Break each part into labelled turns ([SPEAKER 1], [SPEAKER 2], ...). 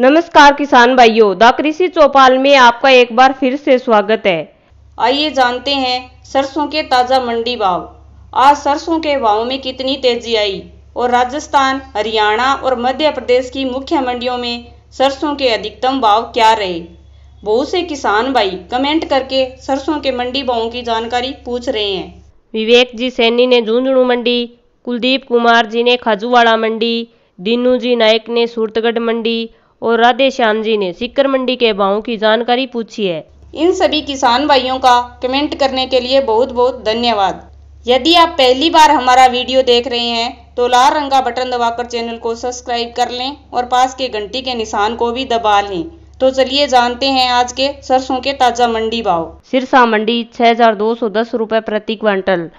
[SPEAKER 1] नमस्कार किसान भाइयों द कृषि चौपाल में आपका एक बार फिर से स्वागत है आइए जानते हैं सरसों के ताजा मंडी भाव आज सरसों के भाव में कितनी तेजी आई और राजस्थान हरियाणा और मध्य प्रदेश की मुख्य मंडियों में सरसों के अधिकतम भाव क्या रहे बहुत से किसान भाई कमेंट करके सरसों के मंडी भावों की जानकारी पूछ रहे हैं विवेक जी सैनी ने झुंझुनू मंडी कुलदीप कुमार जी ने खाजूवाड़ा मंडी दीनू जी नायक ने सूरतगढ़ मंडी और राधे श्याम जी ने सिक्कर मंडी के भावों की जानकारी पूछी है इन सभी किसान भाइयों का कमेंट करने के लिए बहुत बहुत धन्यवाद यदि आप पहली बार हमारा वीडियो देख रहे हैं तो लाल रंग का बटन दबाकर चैनल को सब्सक्राइब कर लें और पास के घंटी के निशान को भी दबा लें तो चलिए जानते हैं आज के सरसों के ताज़ा मंडी भाव सिरसा मंडी छह हजार दो सौ दस प्रति क्वांटल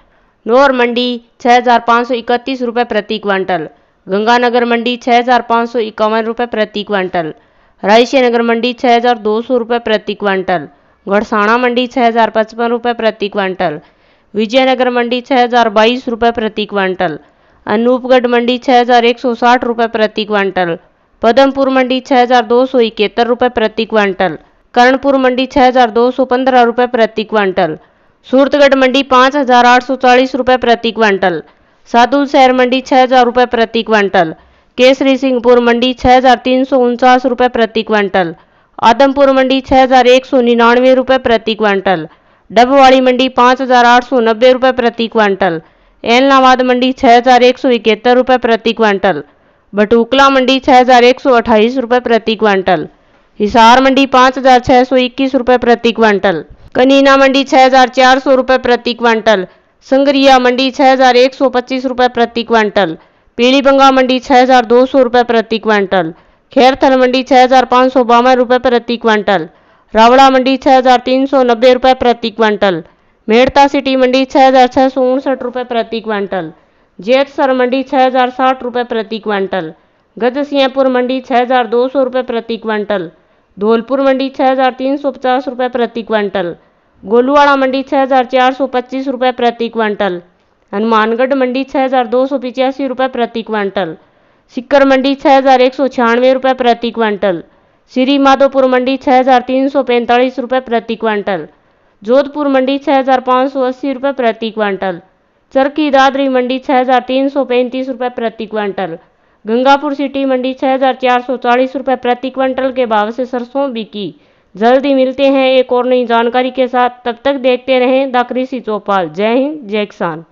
[SPEAKER 1] नोर मंडी छह हजार पाँच सौ इकतीस प्रति क्वांटल गंगानगर मंडी छः हज़ार पाँच सौ इक्यावन रुपये प्रति क्वांटल रायसिया नगर मंडी छः हज़ार दो सौ रुपये प्रति क्वांटल गढ़साणा मंडी छः हज़ार पचपन रुपये प्रति क्वांटल विजयनगर मंडी छः हज़ार बाईस रुपये प्रति क्वांटल अनूपगढ़ मंडी छः हज़ार एक सौ साठ रुपये प्रति क्वांटल पदमपुर मंडी छः हज़ार दो सौ इकहत्तर रुपये प्रति क्वांटल कर्णपुर मंडी छः हज़ार दो सौ पंद्रह रुपये प्रति क्वांटल सूरतगढ़ मंडी पाँच हज़ार आठ सौ चालीस रुपये प्रति क्वांटल साधुल शहर मंडी छः हजार रुपये प्रति क्वांटल केसरी सिंहपुर मंडी छः हजार तीन सौ उनचास रुपये प्रति क्वांटल आदमपुर मंडी छः हजार एक सौ निन्यानवे रुपये प्रति क्वांटल डबवाड़ी मंडी पाँच हजार आठ सौ नब्बे रुपये प्रति क्वांटल एलनाबाद मंडी छः हजार एक सौ इकहत्तर रुपये प्रति क्वांटल बटूकला मंडी छः हजार एक सौ अट्ठाईस रुपये प्रति क्वांटल हिसार मंडी पाँच हजार छः सौ इक्कीस रुपये प्रति क्वांटल कनीना मंडी छः हजार चार सौ रुपये प्रति क्वांटल संगरिया मंडी छः हज़ार एक सौ पच्चीस रुपये प्रति क्वांटल पीलीबंगा मंडी छः हज़ार दो सौ रुपये प्रति क्वांटल खैरथल मंडी छः हज़ार पाँच सौ बावन रुपये प्रति क्वांटल रावड़ा मंडी छः हज़ार तीन सौ नब्बे रुपये प्रति क्वांटल मेड़ता सिटी मंडी छः हज़ार छः सौ उनसठ रुपये प्रति क्वांटल जेतसर मंडी छः हज़ार साठ रुपये प्रति क्वांटल गजसियापुर मंडी छः हज़ार दो सौ रुपये प्रति क्वांटल धौलपुर मंडी छः हज़ार तीन सौ पचास रुपये प्रति क्वांटल गोलूवाड़ा मंडी छः हज़ार चार सौ पच्चीस रुपये प्रति क्वांटल हनुमानगढ़ मंडी छः हज़ार दो सौ पिचासी रुपये प्रति क्वांटल सिक्कर मंडी छः हज़ार एक सौ छियानवे रुपये प्रति क्वांटल श्री माधोपुर मंडी छः हज़ार तीन सौ पैंतालीस रुपये प्रति क्वांटल जोधपुर मंडी छः हज़ार पाँच सौ अस्सी रुपये प्रति क्वांटल चरखी दादरी मंडी छः हज़ार तीन सौ पैंतीस रुपये प्रति क्वांटल गंगापुर सिटी मंडी छः हज़ार चार सौ चालीस रुपये प्रति क्विंटल के भाव से सरसों बिकी जल्दी मिलते हैं एक और नई जानकारी के साथ तब तक देखते रहें द कृषि चौपाल जय हिंद जय किसान